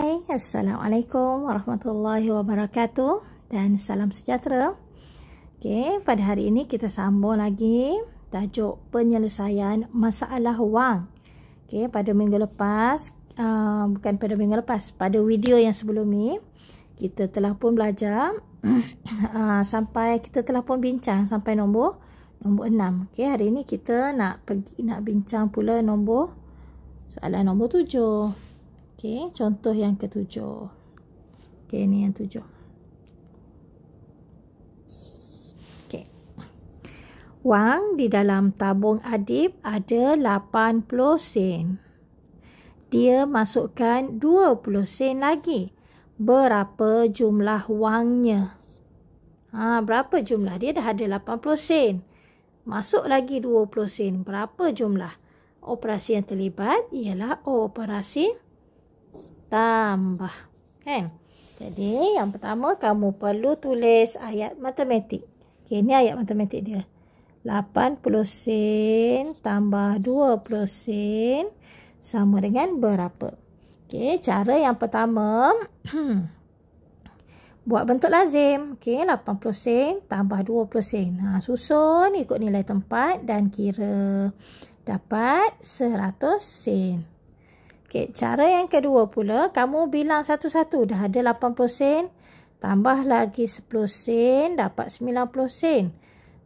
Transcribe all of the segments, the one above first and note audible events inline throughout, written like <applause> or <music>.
Hai, Assalamualaikum Warahmatullahi Wabarakatuh dan salam sejahtera. Okay, pada hari ini kita sambung lagi tajuk penyelesaian masalah wang. Okay, pada minggu lepas, uh, bukan pada minggu lepas, pada video yang sebelum ni, kita telah pun belajar <clears throat> uh, sampai, kita telah pun bincang sampai nombor nombor 6. Okay, hari ini kita nak pergi, nak bincang pula nombor soalan nombor tujuh. Okey, contoh yang ketujuh. Okey, ni yang tujuh. Okey. Wang di dalam tabung adib ada 80 sen. Dia masukkan 20 sen lagi. Berapa jumlah wangnya? Ha, berapa jumlah? Dia dah ada 80 sen. Masuk lagi 20 sen. Berapa jumlah? Operasi yang terlibat ialah operasi tambah. Kan? Jadi yang pertama kamu perlu tulis ayat matematik. Okay, ini ayat matematik dia. 80 sen tambah 20 sen sama dengan berapa? Okay, cara yang pertama, <clears throat> buat bentuk lazim. Okay, 80 sen tambah 20 sen. Ha, susun ikut nilai tempat dan kira dapat 100 sen. Okey, cara yang kedua pula, kamu bilang satu-satu dah ada 80 sen, tambah lagi 10 sen dapat 90 sen.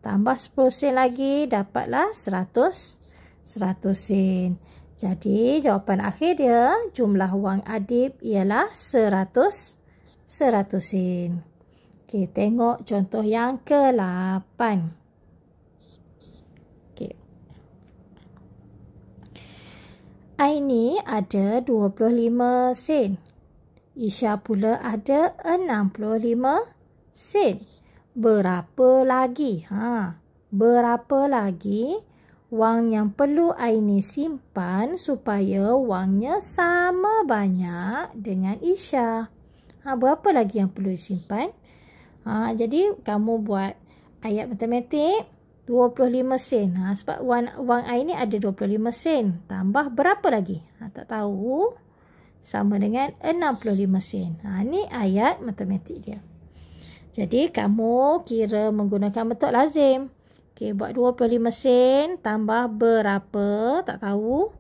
Tambah 10 sen lagi dapatlah 100 100 sen. Jadi, jawapan akhir dia jumlah wang adib ialah 100 100 sen. Okey, tengok contoh yang ke-8. I ni ada 25 sen. Isha pula ada 65 sen. Berapa lagi? Ha, berapa lagi wang yang perlu Aini simpan supaya wangnya sama banyak dengan Isha? Ha, berapa lagi yang perlu disimpan? Ha, jadi kamu buat ayat matematik. 25 sen. Ha, sebab wang, wang air ni ada 25 sen. Tambah berapa lagi? Ha, tak tahu. Sama dengan 65 sen. Ha, ni ayat matematik dia. Jadi, kamu kira menggunakan metod lazim. Okey, buat 25 sen tambah berapa? Tak tahu.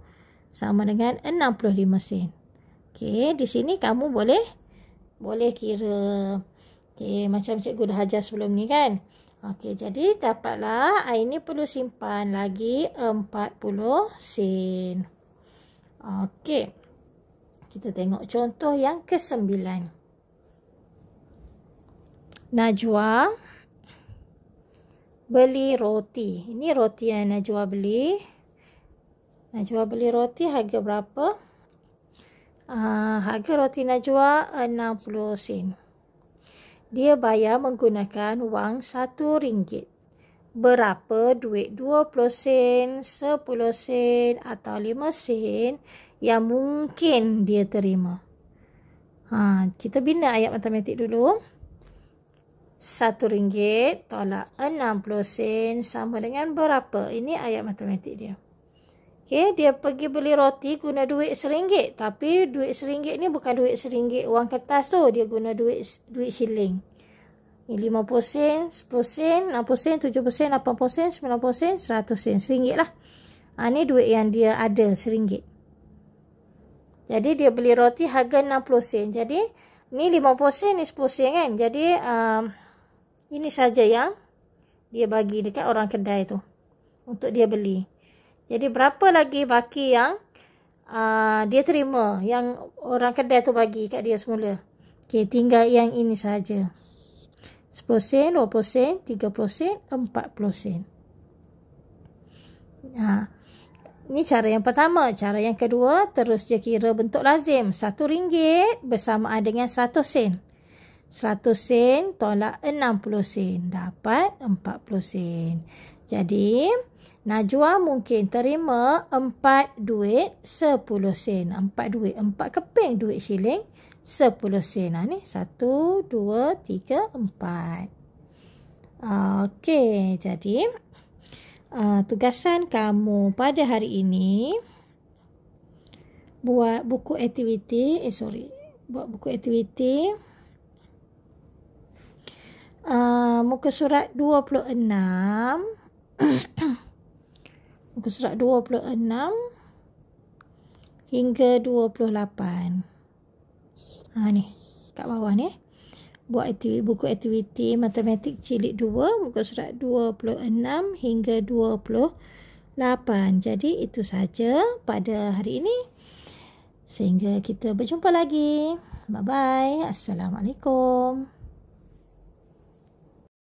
Sama dengan 65 sen. Okay, di sini kamu boleh boleh kira. Okay, macam cikgu dah ajar sebelum ni kan. Okey, jadi dapatlah air ni perlu simpan lagi 40 sen. Okey. Kita tengok contoh yang kesembilan. Najwa beli roti. Ini roti yang Najwa beli. Najwa beli roti harga berapa? Uh, harga roti Najwa 60 sen. 60 sen dia bayar menggunakan wang satu ringgit. Berapa duit dua puluh sen, sepuluh sen atau lima sen yang mungkin dia terima? Ha, kita bina ayat matematik dulu. Satu ringgit tolak enam puluh sen sama dengan berapa? Ini ayat matematik dia. Okay, dia pergi beli roti guna duit seringgit. Tapi duit seringgit ni bukan duit seringgit wang kertas tu. Dia guna duit duit siling. Ni 50 sen, 10 sen, 60 sen, 70 sen, 80 sen, 90 sen, 100 sen. Seringgit lah. Ha, ni duit yang dia ada seringgit. Jadi dia beli roti harga 60 sen. Jadi ni 50 sen, ni 10 sen kan. Jadi um, ini saja yang dia bagi dekat orang kedai tu. Untuk dia beli. Jadi berapa lagi baki yang uh, dia terima yang orang kedai tu bagi kat dia semula. Okey, tinggal yang ini saja. 10 sen, 20 sen, 30 sen, 40 sen. Ha. Ini cara yang pertama. Cara yang kedua, terus je kira bentuk lazim. Satu ringgit bersamaan dengan seratus sen. Seratus sen tolak enam puluh sen. Dapat empat puluh sen. Jadi, Najwa mungkin terima 4 duit 10 sen. 4 duit, 4 keping duit shilling 10 sen. Ha, ni. 1, 2, 3, 4. Okey, jadi uh, tugasan kamu pada hari ini buat buku aktiviti, eh sorry, buat buku aktiviti uh, muka surat 26 muka surat 26 hingga 28. Ha ni, kat bawah ni. Eh. Buat aktiviti, buku aktiviti matematik cilik 2 muka surat 26 hingga 28. Jadi itu saja pada hari ini. Sehingga kita berjumpa lagi. Bye-bye. Assalamualaikum.